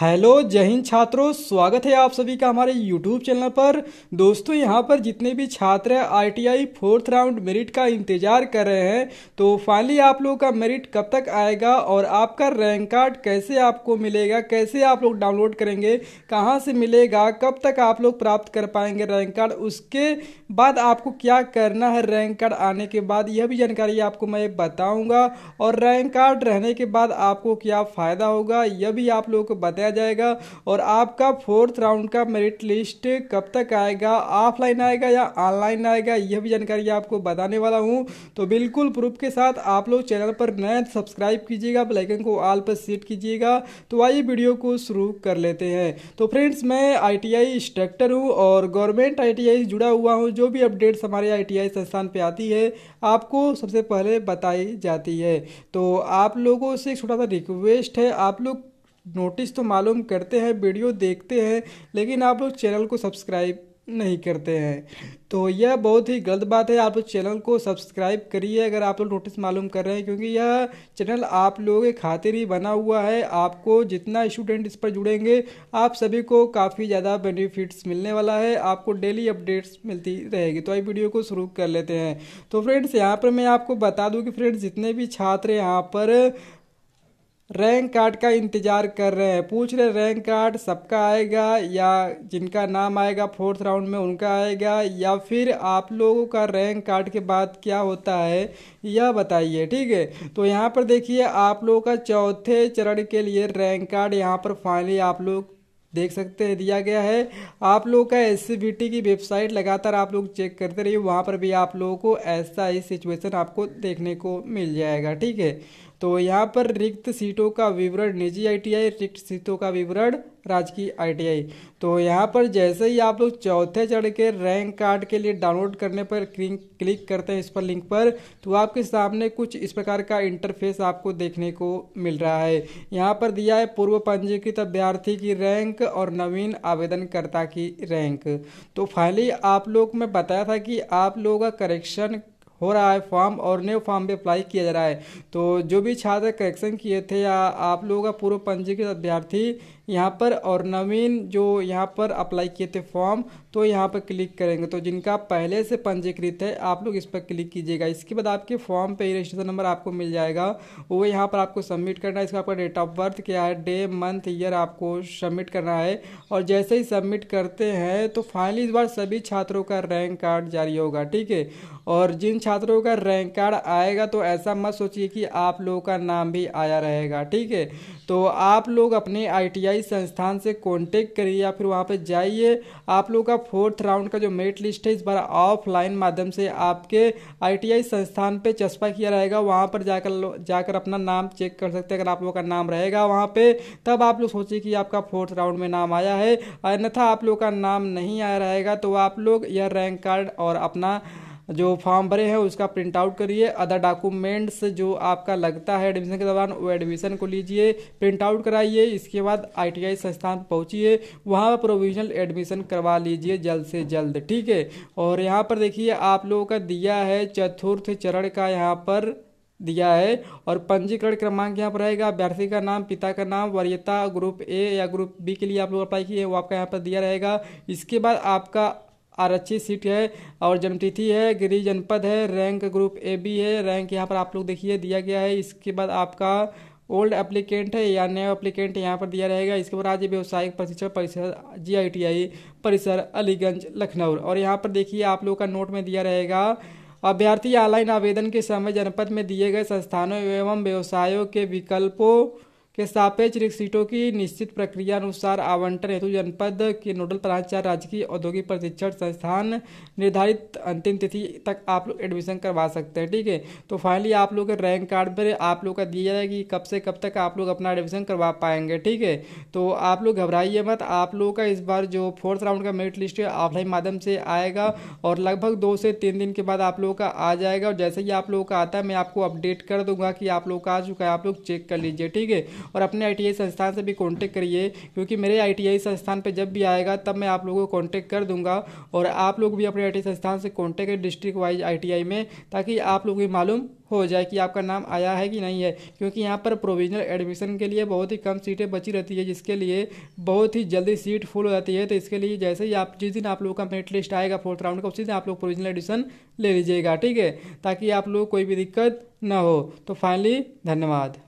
hello जय हिंद छात्रों स्वागत है आप सभी का हमारे यूट्यूब चैनल पर दोस्तों यहां पर जितने भी छात्र आईटीआई फोर्थ राउंड मेरिट का इंतजार कर रहे हैं तो फाइनली आप लोगों का मेरिट कब तक आएगा और आपका रैंक कार्ड कैसे आपको मिलेगा कैसे आप लोग डाउनलोड करेंगे कहां से मिलेगा कब तक आप लोग प्राप्त कर पाएंगे रैंक कार्ड उसके बाद आपको क्या करना है रैंक कार्ड आने के बाद यह भी जानकारी आपको मैं बताऊँगा और रैंक कार्ड रहने के बाद आपको क्या फ़ायदा होगा यह भी आप लोगों को बताया किया जाएगा और आपका फोर्थ राउंड का मेरिट लिस्ट कब तक आएगा ऑफलाइन आएगा या ऑनलाइन आएगा यह भी जानकारी आपको बताने वाला हूँ तो बिल्कुल प्रूफ के साथ आप लोग चैनल पर नए सब्सक्राइब कीजिएगा ब्लैकन को ऑल पर सेट कीजिएगा तो आइए वीडियो को शुरू कर लेते हैं तो फ्रेंड्स मैं आई इंस्ट्रक्टर हूँ और गवर्नमेंट आई से जुड़ा हुआ हूँ जो भी अपडेट्स हमारे आई आईटीआई संस्थान पर आती है आपको सबसे पहले बताई जाती है तो आप लोगों से एक छोटा सा रिक्वेस्ट है आप लोग नोटिस तो मालूम करते हैं वीडियो देखते हैं लेकिन आप लोग चैनल को सब्सक्राइब नहीं करते हैं तो यह बहुत ही गलत बात है आप लोग चैनल को सब्सक्राइब करिए अगर आप लोग नोटिस मालूम कर रहे हैं क्योंकि यह चैनल आप लोगों के खातिर ही बना हुआ है आपको जितना स्टूडेंट इस पर जुड़ेंगे आप सभी को काफ़ी ज़्यादा बेनिफिट्स मिलने वाला है आपको डेली अपडेट्स मिलती रहेगी तो आई वीडियो को शुरू कर लेते हैं तो फ्रेंड्स यहाँ पर मैं आपको बता दूँ कि फ्रेंड्स जितने भी छात्र यहाँ पर रैंक कार्ड का इंतज़ार कर रहे हैं पूछ रहे रैंक कार्ड सबका आएगा या जिनका नाम आएगा फोर्थ राउंड में उनका आएगा या फिर आप लोगों का रैंक कार्ड के बाद क्या होता है यह बताइए ठीक है तो यहाँ पर देखिए आप लोगों का चौथे चरण के लिए रैंक कार्ड यहाँ पर फाइनली आप लोग देख सकते हैं दिया गया है आप लोग का एस की वेबसाइट लगातार आप लोग चेक करते रहिए वहाँ पर भी आप लोगों को ऐसा ही सिचुएसन आपको देखने को मिल जाएगा ठीक है तो यहाँ पर रिक्त सीटों का विवरण निजी आईटीआई रिक्त सीटों का विवरण राजकीय आईटीआई तो यहाँ पर जैसे ही आप लोग चौथे चढ़ के रैंक कार्ड के लिए डाउनलोड करने पर क्लिक करते हैं इस पर लिंक पर तो आपके सामने कुछ इस प्रकार का इंटरफेस आपको देखने को मिल रहा है यहाँ पर दिया है पूर्व पंजीकृत अभ्यर्थी की रैंक और नवीन आवेदनकर्ता की रैंक तो फाइनली आप लोग में बताया था कि आप लोगों का करेक्शन हो रहा है फॉर्म और न्यू फॉर्म भी अप्लाई किया जा रहा है तो जो भी छात्र करेक्शन किए थे या आप लोगों का पूर्व पंजीकृत अभ्यर्थी यहाँ पर और नवीन जो यहाँ पर अप्लाई किए थे फॉर्म तो यहाँ पर क्लिक करेंगे तो जिनका पहले से पंजीकृत है आप लोग इस पर क्लिक कीजिएगा इसके बाद आपके फॉर्म पे रजिस्ट्रेशन नंबर आपको मिल जाएगा वो यहाँ पर आपको सबमिट करना है इसका आपका डेट ऑफ बर्थ क्या है डे मंथ ईयर आपको सबमिट करना है और जैसे ही सबमिट करते हैं तो फाइनली इस बार सभी छात्रों का रैंक कार्ड जारी होगा ठीक है और जिन छात्रों का रैंक कार्ड आएगा तो ऐसा मत सोचिए कि आप लोगों का नाम भी आया रहेगा ठीक है तो आप लोग अपने आईटीआई संस्थान से कांटेक्ट करिए या फिर वहाँ पर जाइए आप लोगों का फोर्थ राउंड का जो मेरिट लिस्ट है इस बार ऑफलाइन माध्यम से आपके आईटीआई संस्थान पे चस्पा किया रहेगा वहाँ पर जाकर जाकर अपना नाम चेक कर सकते हैं अगर आप लोगों का नाम रहेगा वहाँ पे तब आप लोग सोचिए कि आपका फोर्थ राउंड में नाम आया है अन्यथा आप लोग का नाम नहीं आया रहेगा तो आप लोग यह रैंक कार्ड और अपना जो फॉर्म भरे हैं उसका प्रिंट आउट करिए अदर डॉक्यूमेंट्स जो आपका लगता है एडमिशन के दौरान वो एडमिशन को लीजिए प्रिंट आउट कराइए इसके बाद आईटीआई संस्थान पहुँचिए वहाँ पर प्रोविजनल एडमिशन करवा लीजिए जल्द से जल्द ठीक है और यहाँ पर देखिए आप लोगों का दिया है चतुर्थ चरण का यहाँ पर दिया है और पंजीकरण क्रमांक यहाँ पर रहेगा अभ्यर्थी का नाम पिता का नाम वरीयता ग्रुप ए या ग्रुप बी के लिए आप लोग अप्लाई किए वो आपका यहाँ पर दिया रहेगा इसके बाद आपका आरक्षित सीट है और जन्मतिथि है गृह जनपद है रैंक ग्रुप ए बी है रैंक यहाँ पर आप लोग देखिए दिया गया है इसके बाद आपका ओल्ड एप्लीकेंट है या नया एप्लीकेंट यहाँ पर दिया रहेगा इसके बाद राज्य व्यवसायिक प्रशिक्षण परिसर जीआईटीआई परिसर अलीगंज लखनऊ और यहाँ पर देखिए आप लोगों का नोट में दिया रहेगा अभ्यर्थी ऑनलाइन आवेदन के समय जनपद में दिए गए संस्थानों एवं व्यवसायों के विकल्पों के सापेक्ष रिक्त सीटों की निश्चित प्रक्रिया अनुसार आवंटन हेतु जनपद के नोडल प्राचार्य राजकीय औद्योगिक प्रशिक्षण संस्थान निर्धारित अंतिम तिथि तक आप लोग एडमिशन करवा सकते हैं ठीक है तो फाइनली आप लोग के रैंक कार्ड पर आप लोग का दिया जाएगा कि कब से कब तक आप लोग अपना एडमिशन करवा पाएंगे ठीक है तो आप लोग घबराइए मत आप लोगों का इस बार जो फोर्थ राउंड का मेरिट लिस्ट है ऑफलाइन माध्यम से आएगा और लगभग दो से तीन दिन के बाद आप लोगों का आ जाएगा और जैसे ही आप लोगों का आता है मैं आपको अपडेट कर दूंगा कि आप लोग का आ चुका है आप लोग चेक कर लीजिए ठीक है और अपने आई संस्थान से भी कॉन्टेक्ट करिए क्योंकि मेरे आई संस्थान पर जब भी आएगा तब मैं आप लोगों को कॉन्टेक्ट कर दूंगा और आप लोग भी अपने आई संस्थान से कॉन्टैक्ट करें डिस्ट्रिक्ट वाइज आई में ताकि आप लोग भी मालूम हो जाए कि आपका नाम आया है कि नहीं है क्योंकि यहाँ पर प्रोविजनल एडमिशन के लिए बहुत ही कम सीटें बची रहती है जिसके लिए बहुत ही जल्दी सीट फुल हो जाती है तो इसके लिए जैसे ही आप जिस दिन आप लोगों का मेरिट लिस्ट आएगा फोर्थ राउंड का उसी दिन आप लोग प्रोविजनल एडमिशन ले लीजिएगा ठीक है ताकि आप लोग कोई भी दिक्कत ना हो तो फाइनली धन्यवाद